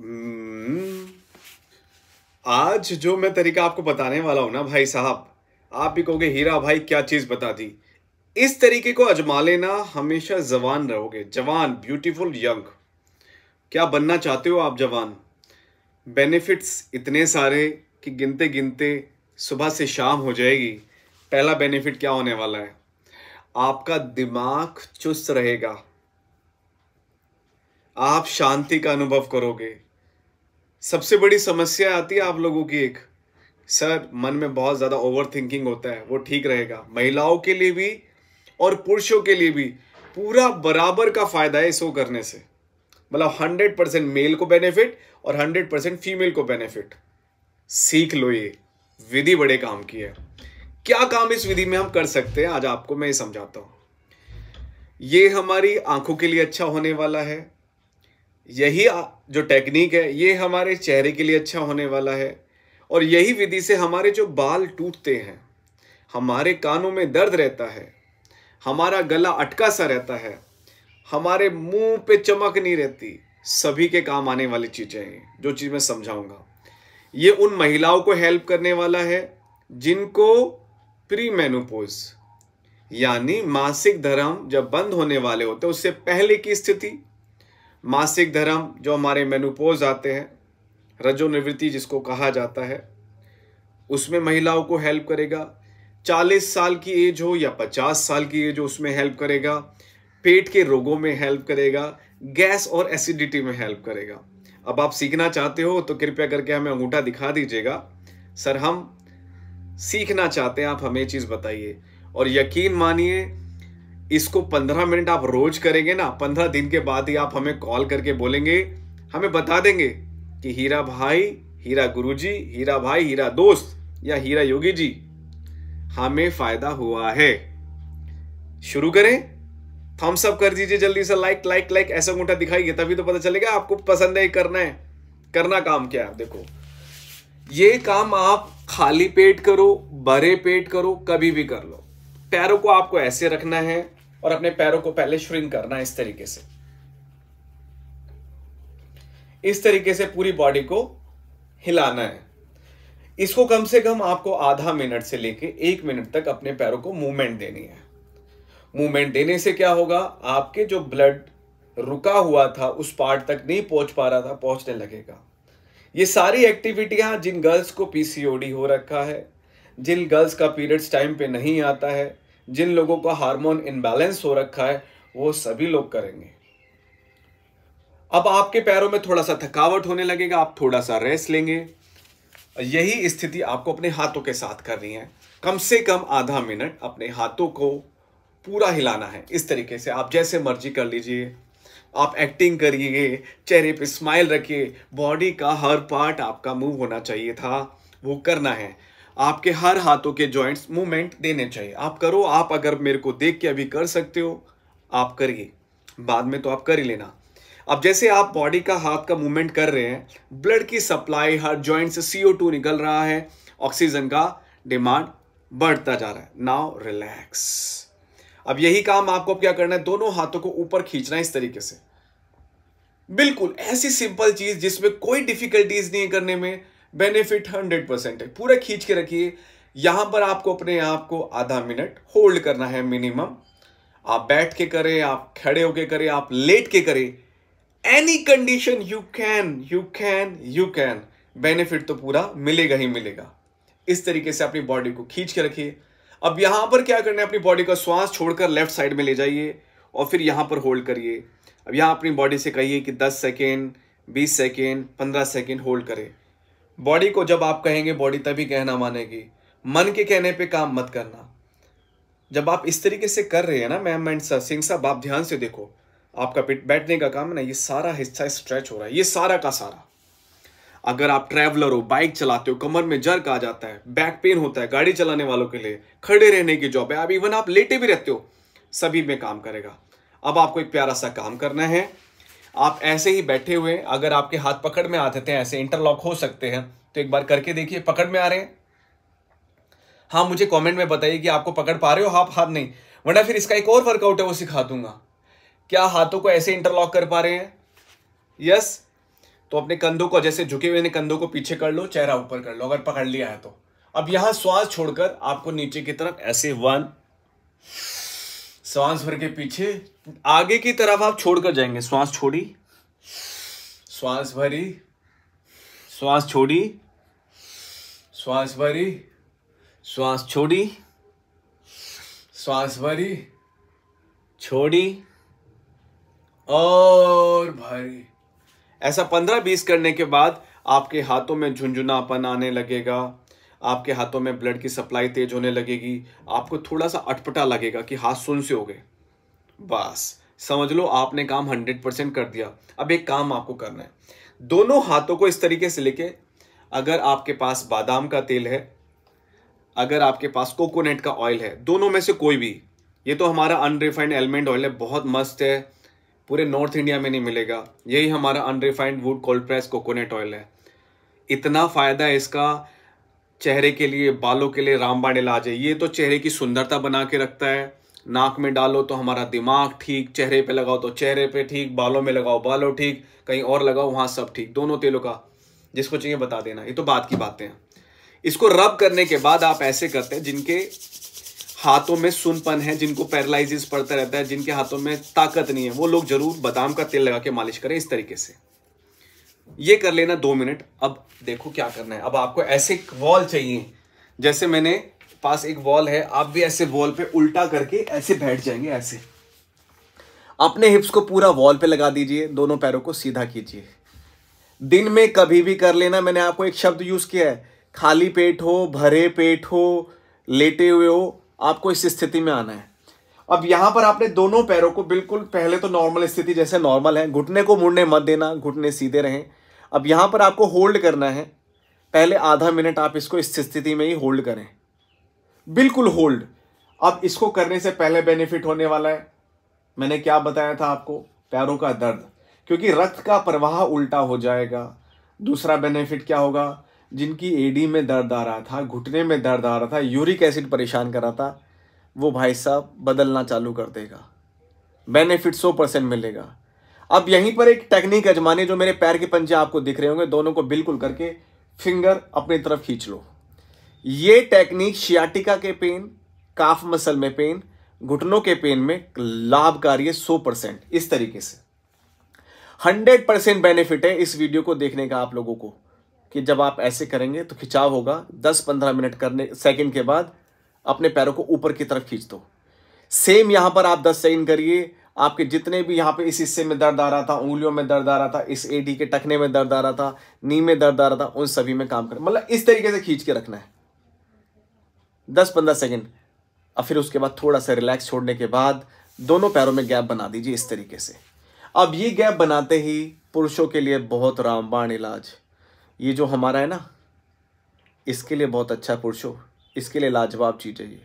हम्म। आज जो मैं तरीका आपको बताने वाला हूं ना भाई साहब आप भी कहोगे हीरा भाई क्या चीज बता दी इस तरीके को अजमा लेना हमेशा जवान रहोगे जवान ब्यूटीफुल यंग क्या बनना चाहते हो आप जवान बेनिफिट्स इतने सारे कि गिनते गिनते सुबह से शाम हो जाएगी पहला बेनिफिट क्या होने वाला है आपका दिमाग चुस्त रहेगा आप शांति का अनुभव करोगे सबसे बड़ी समस्या आती है आप लोगों की एक सर मन में बहुत ज़्यादा ओवर थिंकिंग होता है वो ठीक रहेगा महिलाओं के लिए भी और पुरुषों के लिए भी पूरा बराबर का फायदा है इसको करने से मतलब हंड्रेड परसेंट मेल को बेनिफिट और हंड्रेड परसेंट फीमेल को बेनिफिट सीख लो ये विधि बड़े काम की है क्या काम इस विधि में हम कर सकते हैं आज आपको मैं ये समझाता हूं ये हमारी आंखों के लिए अच्छा होने वाला है यही जो टेक्निक है ये हमारे चेहरे के लिए अच्छा होने वाला है और यही विधि से हमारे जो बाल टूटते हैं हमारे कानों में दर्द रहता है हमारा गला अटका सा रहता है हमारे मुंह पे चमक नहीं रहती सभी के काम आने वाली चीज़ें हैं जो चीज़ मैं समझाऊंगा ये उन महिलाओं को हेल्प करने वाला है जिनको प्री मेनोपोज यानी मासिक धर्म जब बंद होने वाले होते हैं उससे पहले की स्थिति मासिक धर्म जो हमारे मेनुपोज आते हैं रजोनिवृत्ति जिसको कहा जाता है उसमें महिलाओं को हेल्प करेगा 40 साल की एज हो या 50 साल की एज हो उसमें हेल्प करेगा पेट के रोगों में हेल्प करेगा गैस और एसिडिटी में हेल्प करेगा अब आप सीखना चाहते हो तो कृपया करके हमें अंगूठा दिखा दीजिएगा सर हम सीखना चाहते हैं आप हमें चीज़ बताइए और यकीन मानिए इसको पंद्रह मिनट आप रोज करेंगे ना पंद्रह दिन के बाद ही आप हमें कॉल करके बोलेंगे हमें बता देंगे कि हीरा भाई हीरा गुरुजी हीरा भाई हीरा दोस्त या हीरा योगी जी हमें फायदा हुआ है शुरू करें थम्स अप कर दीजिए जल्दी से लाइक लाइक लाइक ऐसा अंगूठा दिखाइए तभी तो पता चलेगा आपको पसंद है करना है करना काम क्या है देखो ये काम आप खाली पेट करो बड़े पेट करो कभी भी कर लो पैरों को आपको ऐसे रखना है और अपने पैरों को पहले श्रिंक करना है इस तरीके से इस तरीके से पूरी बॉडी को हिलाना है इसको कम से कम आपको आधा मिनट से लेके एक मिनट तक अपने पैरों को मूवमेंट देनी है मूवमेंट देने से क्या होगा आपके जो ब्लड रुका हुआ था उस पार्ट तक नहीं पहुंच पा रहा था पहुंचने लगेगा ये सारी एक्टिविटियां जिन गर्ल्स को पीसीओडी हो रखा है जिन गर्ल्स का पीरियड्स टाइम पे नहीं आता है जिन लोगों का हार्मोन इनबैलेंस हो रखा है वो सभी लोग करेंगे अब आपके पैरों में थोड़ा सा थकावट होने लगेगा आप थोड़ा सा रेस्ट लेंगे यही स्थिति आपको अपने हाथों के साथ करनी है कम से कम आधा मिनट अपने हाथों को पूरा हिलाना है इस तरीके से आप जैसे मर्जी कर लीजिए आप एक्टिंग करिए चेहरे पे स्माइल रखिए बॉडी का हर पार्ट आपका मूव होना चाहिए था वो करना है आपके हर हाथों के जॉइंट्स मूवमेंट देने चाहिए आप करो आप अगर मेरे को देख के अभी कर सकते हो आप करिए बाद में तो आप कर ही लेना अब जैसे आप बॉडी का हाथ का मूवमेंट कर रहे हैं ब्लड की सप्लाई हर जॉइंट से टू निकल रहा है ऑक्सीजन का डिमांड बढ़ता जा रहा है नाउ रिलैक्स अब यही काम आपको अब क्या करना है दोनों हाथों को ऊपर खींचना है इस तरीके से बिल्कुल ऐसी सिंपल चीज जिसमें कोई डिफिकल्टीज नहीं है करने में बेनिफिट हंड्रेड परसेंट है पूरा खींच के रखिए यहां पर आपको अपने आप को आधा मिनट होल्ड करना है मिनिमम आप बैठ के करें आप खड़े होके करें आप लेट के करें any condition you can you can you can benefit तो पूरा मिलेगा ही मिलेगा इस तरीके से अपनी बॉडी को खींच के रखिए अब यहां पर क्या करना है अपनी बॉडी का श्वास छोड़कर लेफ्ट साइड में ले जाइए और फिर यहां पर होल्ड करिए अब यहां अपनी बॉडी से कहिए कि 10 सेकेंड 20 सेकेंड 15 सेकेंड होल्ड करें बॉडी को जब आप कहेंगे बॉडी तभी कहना मानेगी मन के कहने पे काम मत करना जब आप इस तरीके से कर रहे हैं ना मैम एंड सर सिंह साहब आप ध्यान से देखो आपका पिट बैठने का काम है ना ये सारा हिस्सा स्ट्रेच हो रहा है ये सारा का सारा अगर आप ट्रैवलर हो बाइक चलाते हो कमर में जर्क आ जाता है बैक पेन होता है गाड़ी चलाने वालों के लिए खड़े रहने की जॉब है आप इवन आप लेटे भी रहते हो सभी में काम करेगा अब आपको एक प्यारा सा काम करना है आप ऐसे ही बैठे हुए अगर आपके हाथ पकड़ में आते थे हैं ऐसे इंटरलॉक हो सकते हैं तो एक बार करके देखिए पकड़ में आ रहे हैं हाँ मुझे कमेंट में बताइए कि आपको पकड़ पा रहे हो आप हाथ नहीं वरना फिर इसका एक और वर्कआउट है वो सिखा दूंगा क्या हाथों को ऐसे इंटरलॉक कर पा रहे हैं यस तो अपने कंधों को जैसे झुके हुए कंधों को पीछे कर लो चेहरा ऊपर कर लो अगर पकड़ लिया है तो अब यहां श्वास छोड़कर आपको नीचे की तरफ ऐसे वन श्वास भर के पीछे आगे की तरफ आप छोड़कर जाएंगे श्वास छोड़ी श्वास भरी श्वास छोड़ी श्वास भरी श्वास छोड़ी श्वास भरी छोड़ी और भरी ऐसा पंद्रह बीस करने के बाद आपके हाथों में झुंझुनापन आने लगेगा आपके हाथों में ब्लड की सप्लाई तेज होने लगेगी आपको थोड़ा सा अटपटा लगेगा कि हाथ सुन से हो गए बस समझ लो आपने काम हंड्रेड परसेंट कर दिया अब एक काम आपको करना है दोनों हाथों को इस तरीके से लेके अगर आपके पास बादाम का तेल है अगर आपके पास कोकोनट का ऑयल है दोनों में से कोई भी ये तो हमारा अनरिफाइंड एलमंड ऑयल है बहुत मस्त है पूरे नॉर्थ इंडिया में नहीं मिलेगा यही हमारा unrefined wood cold press coconut oil है इतना फ़ायदा है इसका चेहरे के लिए बालों के लिए रामबाण इलाज है ये तो चेहरे की सुंदरता बना के रखता है नाक में डालो तो हमारा दिमाग ठीक चेहरे पे लगाओ तो चेहरे पे ठीक बालों में लगाओ बालों ठीक कहीं और लगाओ वहां सब ठीक दोनों तेलों का जिसको चाहिए बता देना ये तो बात की बातें हैं इसको रब करने के बाद आप ऐसे करते हैं जिनके हाथों में सुनपन है जिनको पैरालाइजिस पड़ता रहता है जिनके हाथों में ताकत नहीं है वो लोग जरूर बादाम का तेल लगा के मालिश करें इस तरीके से ये कर लेना दो मिनट अब देखो क्या करना है अब आपको ऐसे वॉल चाहिए जैसे मैंने पास एक वॉल है आप भी ऐसे वॉल पे उल्टा करके ऐसे बैठ जाएंगे ऐसे अपने हिप्स को पूरा वॉल पे लगा दीजिए दोनों पैरों को सीधा कीजिए दिन में कभी भी कर लेना मैंने आपको एक शब्द यूज़ किया है खाली पेट हो भरे पेट हो लेटे हुए हो आपको इस स्थिति में आना है अब यहां पर आपने दोनों पैरों को बिल्कुल पहले तो नॉर्मल स्थिति जैसे नॉर्मल है घुटने को मुड़ने मत देना घुटने सीधे रहें अब यहां पर आपको होल्ड करना है पहले आधा मिनट आप इसको इस स्थिति में ही होल्ड करें बिल्कुल होल्ड अब इसको करने से पहले बेनिफिट होने वाला है मैंने क्या बताया था आपको पैरों का दर्द क्योंकि रक्त का प्रवाह उल्टा हो जाएगा दूसरा बेनिफिट क्या होगा जिनकी एडी में दर्द आ रहा था घुटने में दर्द आ रहा था यूरिक एसिड परेशान कर रहा था वो भाई साहब बदलना चालू कर देगा बेनिफिट सौ परसेंट मिलेगा अब यहीं पर एक टेक्निक अजमाने जो मेरे पैर के पंजे आपको दिख रहे होंगे दोनों को बिल्कुल करके फिंगर अपनी तरफ खींच लो ये टेक्निक शियाटिका के पेन काफ मसल में पेन घुटनों के पेन में लाभकारी है सौ परसेंट इस तरीके से हंड्रेड परसेंट बेनिफिट है इस वीडियो को देखने का आप लोगों को कि जब आप ऐसे करेंगे तो खिंचाव होगा दस पंद्रह मिनट करने सेकंड के बाद अपने पैरों को ऊपर की तरफ खींच दो सेम यहां पर आप दस सेकंड करिए आपके जितने भी यहाँ पे इस हिस्से में दर्द आ रहा था उंगलियों में दर्द आ रहा था इस एडी के टखने में दर्द आ रहा था नी में दर्द आ रहा था उन सभी में काम कर मतलब इस तरीके से खींच के रखना है दस पंद्रह सेकेंड और फिर उसके बाद थोड़ा सा रिलैक्स छोड़ने के बाद दोनों पैरों में गैप बना दीजिए इस तरीके से अब ये गैप बनाते ही पुरुषों के लिए बहुत रामबाण इलाज ये जो हमारा है ना इसके लिए बहुत अच्छा पुरुषों इसके लिए लाजवाब चीज़ है ये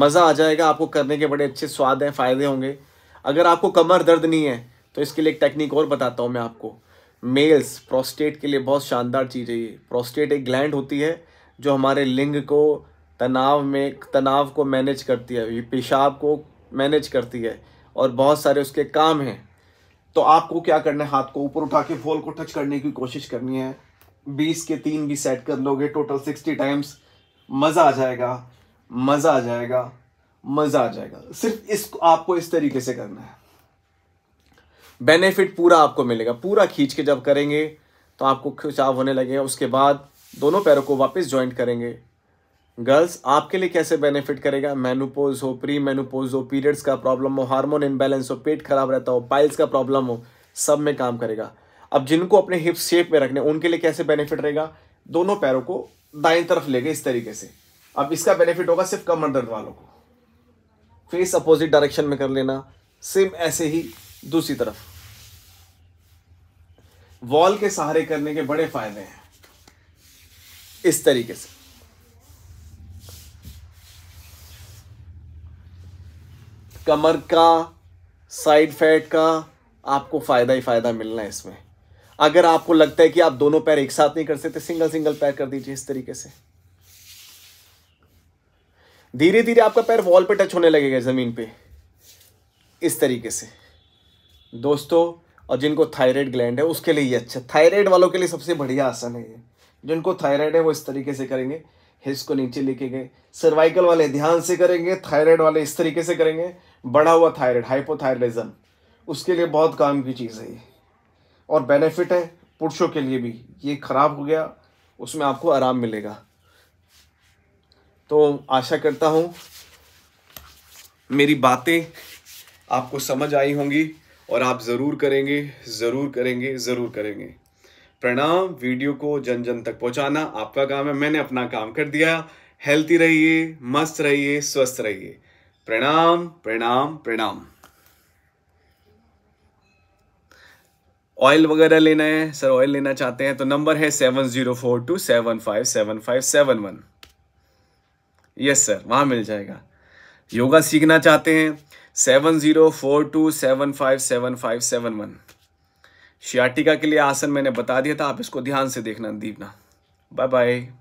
मज़ा आ जाएगा आपको करने के बड़े अच्छे स्वाद हैं फ़ायदे होंगे अगर आपको कमर दर्द नहीं है तो इसके लिए एक टेक्निक और बताता हूँ मैं आपको मेल्स प्रोस्टेट के लिए बहुत शानदार चीज़ है ये प्रोस्टेट एक ग्लैंड होती है जो हमारे लिंग को तनाव में तनाव को मैनेज करती है पेशाब को मैनेज करती है और बहुत सारे उसके काम हैं तो आपको क्या करना है हाथ को ऊपर उठा के फॉल को टच करने की कोशिश करनी है बीस के तीन भी सेट कर लोगे टोटल सिक्सटी टाइम्स मज़ा आ जाएगा मज़ा आ जाएगा मज़ा आ जाएगा सिर्फ इस आपको इस तरीके से करना है बेनिफिट पूरा आपको मिलेगा पूरा खींच के जब करेंगे तो आपको खिंचाव होने लगेगा उसके बाद दोनों पैरों को वापस ज्वाइंट करेंगे गर्ल्स आपके लिए कैसे बेनिफिट करेगा मेनोपोज हो प्री मेनोपोज हो पीरियड्स का प्रॉब्लम हो हार्मोन इम्बैलेंस हो पेट खराब रहता हो पाइल्स का प्रॉब्लम हो सब में काम करेगा अब जिनको अपने हिप शेप में रखने उनके लिए कैसे बेनिफिट रहेगा दोनों पैरों को दाएं तरफ ले इस तरीके से अब इसका बेनिफिट होगा सिर्फ कमर दर्द वालों को फेस अपोजिट डायरेक्शन में कर लेना सेम ऐसे ही दूसरी तरफ वॉल के सहारे करने के बड़े फायदे हैं इस तरीके से कमर का साइड फैट का आपको फ़ायदा ही फ़ायदा मिलना है इसमें अगर आपको लगता है कि आप दोनों पैर एक साथ नहीं कर सकते सिंगल सिंगल पैर कर दीजिए इस तरीके से धीरे धीरे आपका पैर वॉल पे टच होने लगेगा ज़मीन पे इस तरीके से दोस्तों और जिनको थायराइड ग्लैंड है उसके लिए ये अच्छा थायराइड वालों के लिए सबसे बढ़िया आसन है ये जिनको थायराइड है वो इस तरीके से करेंगे हिस्स को नीचे लेके गए सर्वाइकल वाले ध्यान से करेंगे थायराइड वाले इस तरीके से करेंगे बढ़ा हुआ थायराइड हाइपोथायरिज्म उसके लिए बहुत काम की चीज़ है ये और बेनिफिट है पुरुषों के लिए भी ये ख़राब हो गया उसमें आपको आराम मिलेगा तो आशा करता हूँ मेरी बातें आपको समझ आई होंगी और आप ज़रूर करेंगे ज़रूर करेंगे ज़रूर करेंगे प्रणाम वीडियो को जन जन तक पहुंचाना आपका काम है मैंने अपना काम कर दिया हेल्थी रहिए मस्त रहिए स्वस्थ रहिए प्रणाम प्रणाम प्रणाम ऑयल वगैरह लेना है सर ऑयल लेना चाहते हैं तो नंबर है seven zero four two seven five seven five seven one yes sir वहां मिल जाएगा योगा सीखना चाहते हैं seven zero four two seven five seven five seven one sciatica के लिए आसन मैंने बता दिया था आप इसको ध्यान से देखना दीपना बाय बाय